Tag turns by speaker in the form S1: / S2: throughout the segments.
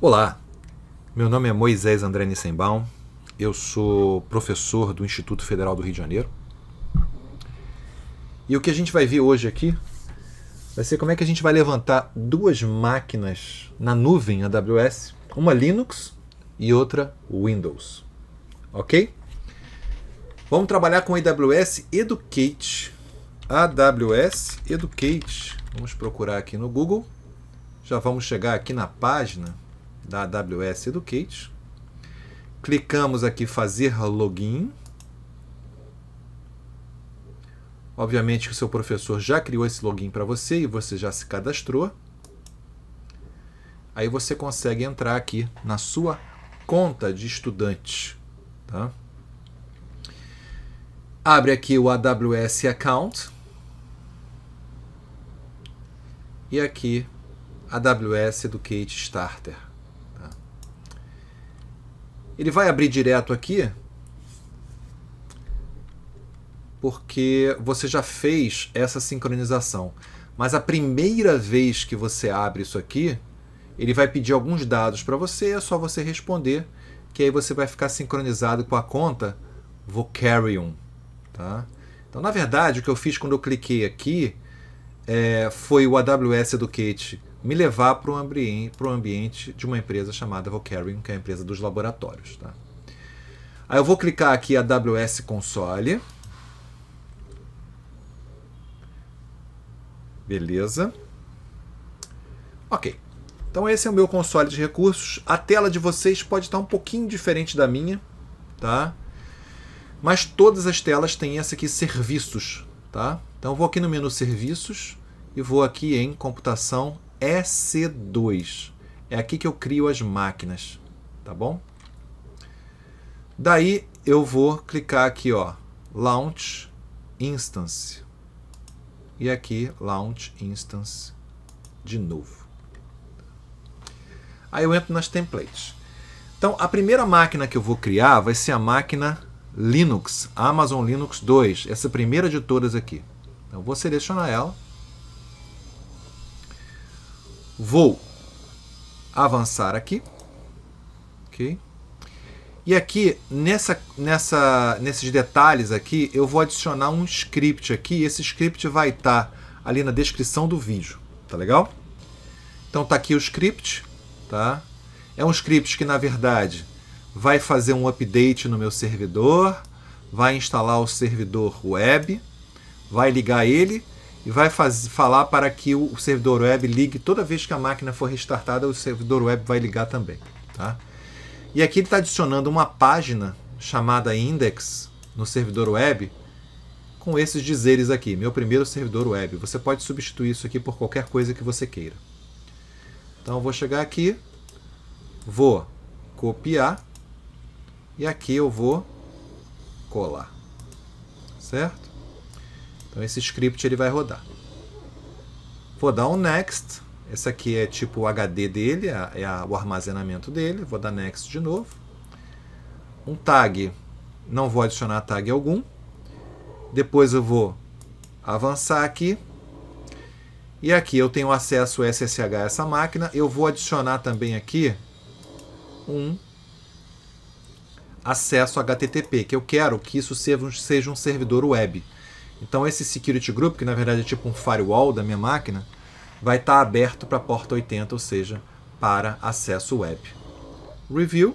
S1: Olá, meu nome é Moisés André Nissenbaum, eu sou professor do Instituto Federal do Rio de Janeiro. E o que a gente vai ver hoje aqui vai ser como é que a gente vai levantar duas máquinas na nuvem AWS, uma Linux e outra Windows. Ok? Vamos trabalhar com AWS Educate. AWS Educate. Vamos procurar aqui no Google. Já vamos chegar aqui na página da AWS Educate. Clicamos aqui fazer login. Obviamente que o seu professor já criou esse login para você e você já se cadastrou. Aí você consegue entrar aqui na sua conta de estudante. Tá? Abre aqui o AWS Account. E aqui, AWS Educate Starter. Ele vai abrir direto aqui, porque você já fez essa sincronização. Mas a primeira vez que você abre isso aqui, ele vai pedir alguns dados para você, é só você responder, que aí você vai ficar sincronizado com a conta Vocarium. Tá? Então, na verdade, o que eu fiz quando eu cliquei aqui é, foi o AWS Educate me levar para o ambiente, ambiente de uma empresa chamada Vocarium, que é a empresa dos laboratórios. Tá? Aí eu vou clicar aqui AWS Console. Beleza. Ok. Então esse é o meu console de recursos. A tela de vocês pode estar um pouquinho diferente da minha, tá? Mas todas as telas têm essa aqui, serviços, tá? Então eu vou aqui no menu serviços e vou aqui em computação EC2. É aqui que eu crio as máquinas, tá bom? Daí eu vou clicar aqui, ó, Launch Instance. E aqui, Launch Instance de novo. Aí eu entro nas templates. Então, a primeira máquina que eu vou criar vai ser a máquina Linux, Amazon Linux 2, essa primeira de todas aqui. Então, vou selecionar ela Vou avançar aqui. Ok? E aqui, nessa, nessa, nesses detalhes aqui, eu vou adicionar um script aqui. Esse script vai estar tá ali na descrição do vídeo, tá legal? Então tá aqui o script, tá? É um script que, na verdade, vai fazer um update no meu servidor, vai instalar o servidor web, vai ligar ele e vai faz, falar para que o servidor web ligue toda vez que a máquina for restartada, o servidor web vai ligar também. Tá? E aqui ele está adicionando uma página chamada index no servidor web com esses dizeres aqui, meu primeiro servidor web. Você pode substituir isso aqui por qualquer coisa que você queira. Então eu vou chegar aqui, vou copiar e aqui eu vou colar, certo? Então esse script ele vai rodar. Vou dar um next. Esse aqui é tipo o HD dele, é, é a, o armazenamento dele. Vou dar next de novo. Um tag, não vou adicionar tag algum. Depois eu vou avançar aqui. E aqui eu tenho acesso SSH a essa máquina. Eu vou adicionar também aqui um acesso HTTP, que eu quero que isso seja um servidor web. Então esse security group, que na verdade é tipo um firewall da minha máquina, vai estar tá aberto para a porta 80, ou seja, para acesso web. Review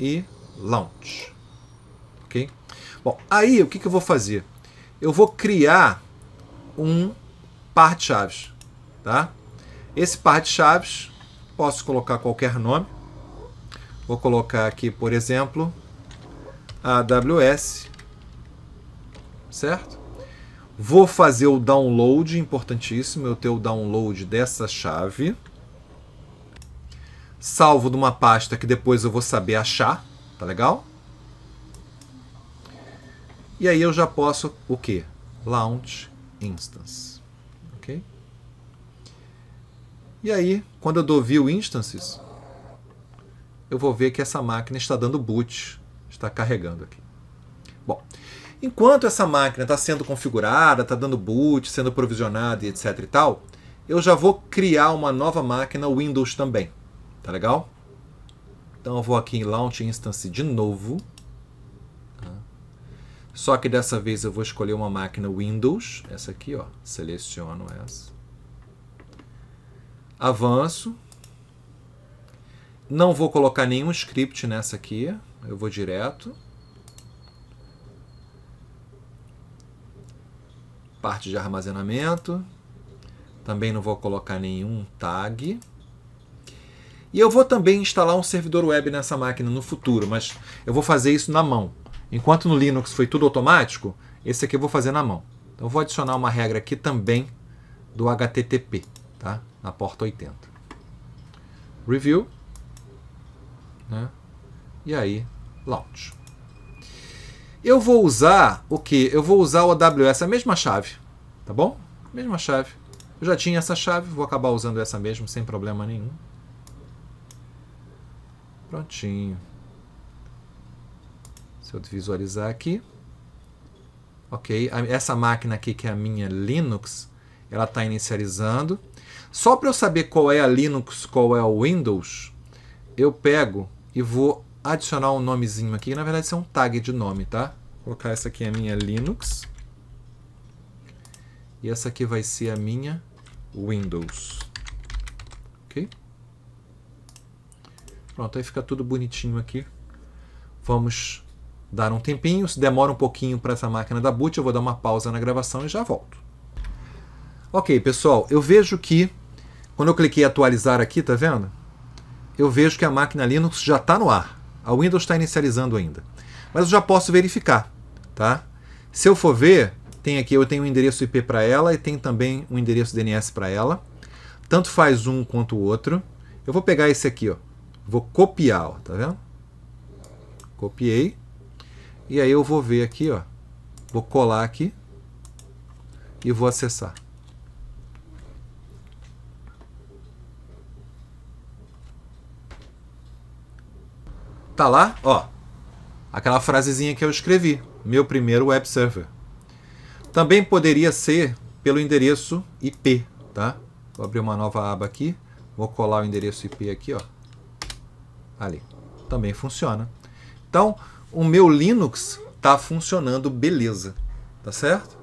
S1: e launch. Ok? Bom, aí o que, que eu vou fazer? Eu vou criar um par de chaves. Tá? Esse par de chaves, posso colocar qualquer nome. Vou colocar aqui, por exemplo, AWS certo? Vou fazer o download, importantíssimo, eu ter o download dessa chave. Salvo numa pasta que depois eu vou saber achar, tá legal? E aí eu já posso o que? Launch instance, ok? E aí, quando eu dou view instances, eu vou ver que essa máquina está dando boot, está carregando aqui. Bom, Enquanto essa máquina está sendo configurada, está dando boot, sendo provisionada e etc e tal, eu já vou criar uma nova máquina Windows também. Tá legal? Então eu vou aqui em Launch Instance de novo. Tá? Só que dessa vez eu vou escolher uma máquina Windows. Essa aqui, ó. Seleciono essa. Avanço. Não vou colocar nenhum script nessa aqui. Eu vou direto. parte de armazenamento. Também não vou colocar nenhum tag. E eu vou também instalar um servidor web nessa máquina no futuro, mas eu vou fazer isso na mão. Enquanto no Linux foi tudo automático, esse aqui eu vou fazer na mão. Então eu vou adicionar uma regra aqui também do HTTP, tá? Na porta 80. Review, né? E aí, launch. Eu vou usar o que? Eu vou usar o AWS, a mesma chave, tá bom? Mesma chave. Eu já tinha essa chave, vou acabar usando essa mesmo, sem problema nenhum. Prontinho. Se eu visualizar aqui. Ok, essa máquina aqui, que é a minha Linux, ela está inicializando. Só para eu saber qual é a Linux, qual é o Windows, eu pego e vou adicionar um nomezinho aqui, na verdade isso é um tag de nome, tá? Vou colocar essa aqui é a minha Linux. E essa aqui vai ser a minha Windows. Ok? Pronto, aí fica tudo bonitinho aqui. Vamos dar um tempinho. Se demora um pouquinho para essa máquina da boot, eu vou dar uma pausa na gravação e já volto. Ok, pessoal, eu vejo que quando eu cliquei em atualizar aqui, tá vendo? Eu vejo que a máquina Linux já está no ar. A Windows está inicializando ainda. Mas eu já posso verificar, tá? Se eu for ver, tem aqui, eu tenho um endereço IP para ela e tem também um endereço DNS para ela. Tanto faz um quanto o outro. Eu vou pegar esse aqui, ó. Vou copiar, ó, tá vendo? Copiei. E aí eu vou ver aqui, ó. Vou colar aqui e vou acessar. tá lá, ó, aquela frasezinha que eu escrevi, meu primeiro web server. Também poderia ser pelo endereço IP, tá? Vou abrir uma nova aba aqui, vou colar o endereço IP aqui, ó. Ali. Também funciona. Então, o meu Linux está funcionando beleza, tá certo?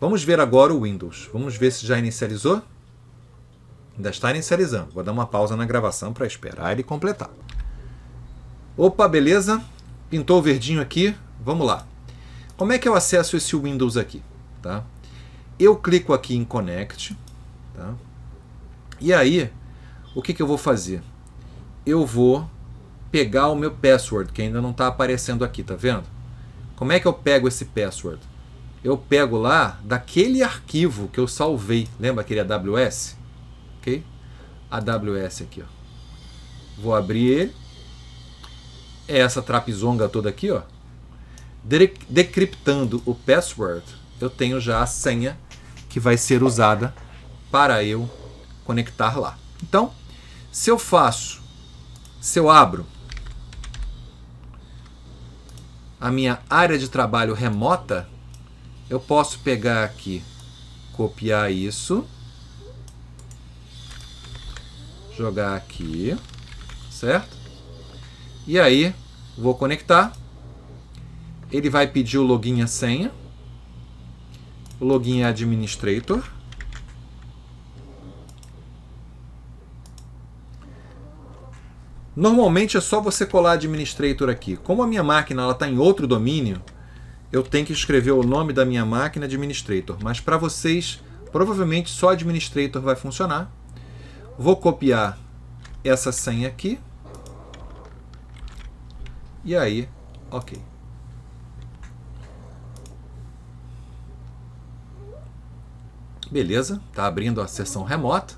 S1: Vamos ver agora o Windows. Vamos ver se já inicializou. Ainda está inicializando. Vou dar uma pausa na gravação para esperar ele completar. Opa, beleza? Pintou o verdinho aqui, vamos lá. Como é que eu acesso esse Windows aqui? Tá? Eu clico aqui em Connect, tá? e aí o que, que eu vou fazer? Eu vou pegar o meu password, que ainda não está aparecendo aqui, tá vendo? Como é que eu pego esse password? Eu pego lá daquele arquivo que eu salvei, lembra aquele AWS? Ok? AWS aqui, ó. Vou abrir ele é essa trapizonga toda aqui, ó. Decriptando o password, eu tenho já a senha que vai ser usada para eu conectar lá. Então, se eu faço, se eu abro a minha área de trabalho remota, eu posso pegar aqui, copiar isso, jogar aqui, certo? E aí, vou conectar. Ele vai pedir o login e a senha. O login é administrator. Normalmente é só você colar administrator aqui. Como a minha máquina está em outro domínio, eu tenho que escrever o nome da minha máquina administrator. Mas para vocês, provavelmente só administrator vai funcionar. Vou copiar essa senha aqui. E aí, ok. Beleza, está abrindo a sessão remota.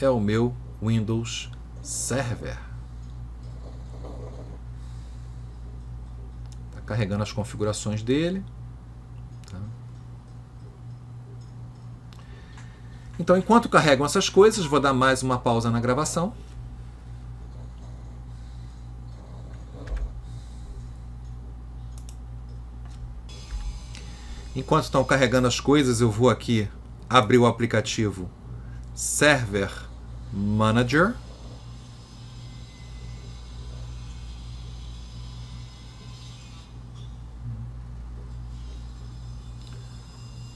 S1: É o meu Windows Server. Está carregando as configurações dele. Tá. Então, enquanto carregam essas coisas, vou dar mais uma pausa na gravação. Enquanto estão carregando as coisas, eu vou aqui abrir o aplicativo Server Manager.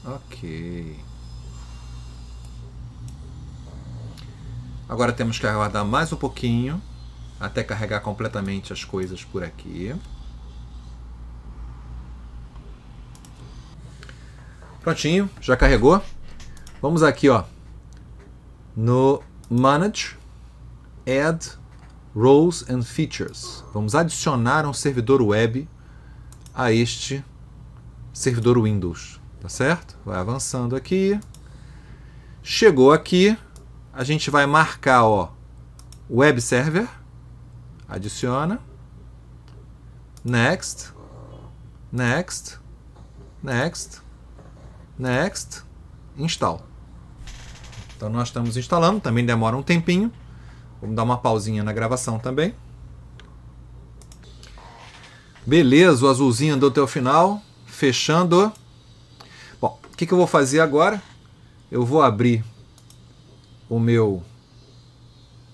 S1: Ok. Agora temos que aguardar mais um pouquinho até carregar completamente as coisas por aqui. Prontinho, já carregou. Vamos aqui, ó, no Manage, Add Roles and Features. Vamos adicionar um servidor web a este servidor Windows, tá certo? Vai avançando aqui. Chegou aqui, a gente vai marcar, ó, Web Server, adiciona, Next, Next, Next, next, install. Então nós estamos instalando, também demora um tempinho. Vamos dar uma pausinha na gravação também. Beleza, o azulzinho andou até o final. Fechando. Bom, o que, que eu vou fazer agora? Eu vou abrir o meu...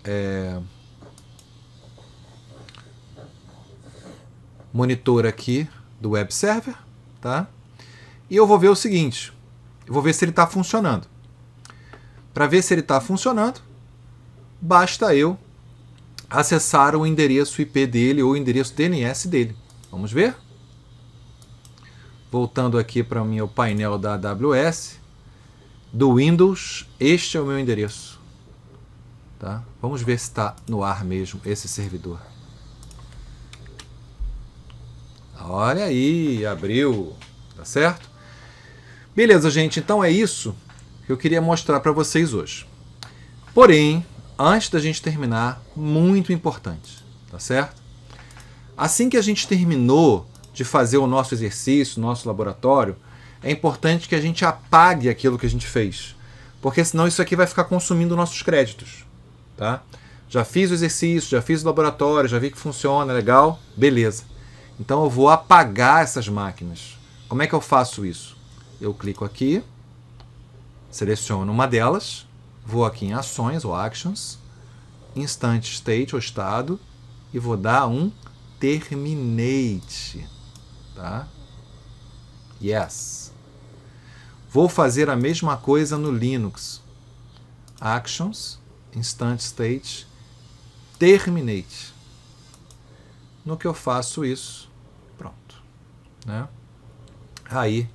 S1: É, monitor aqui do web server, tá? E eu vou ver o seguinte: eu vou ver se ele está funcionando. Para ver se ele está funcionando, basta eu acessar o endereço IP dele ou o endereço DNS dele. Vamos ver? Voltando aqui para o meu painel da AWS, do Windows, este é o meu endereço. Tá? Vamos ver se está no ar mesmo esse servidor. Olha aí, abriu, tá certo? Beleza, gente, então é isso que eu queria mostrar para vocês hoje. Porém, antes da gente terminar, muito importante, tá certo? Assim que a gente terminou de fazer o nosso exercício, nosso laboratório, é importante que a gente apague aquilo que a gente fez, porque senão isso aqui vai ficar consumindo nossos créditos, tá? Já fiz o exercício, já fiz o laboratório, já vi que funciona, legal, beleza. Então eu vou apagar essas máquinas. Como é que eu faço isso? eu clico aqui, seleciono uma delas, vou aqui em Ações ou Actions, Instant State ou Estado, e vou dar um Terminate. Tá? Yes. Vou fazer a mesma coisa no Linux. Actions, Instant State, Terminate. No que eu faço isso, pronto. Né? Aí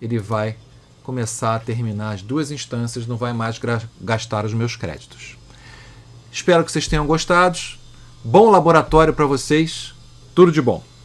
S1: ele vai começar a terminar as duas instâncias, não vai mais gastar os meus créditos. Espero que vocês tenham gostado. Bom laboratório para vocês. Tudo de bom.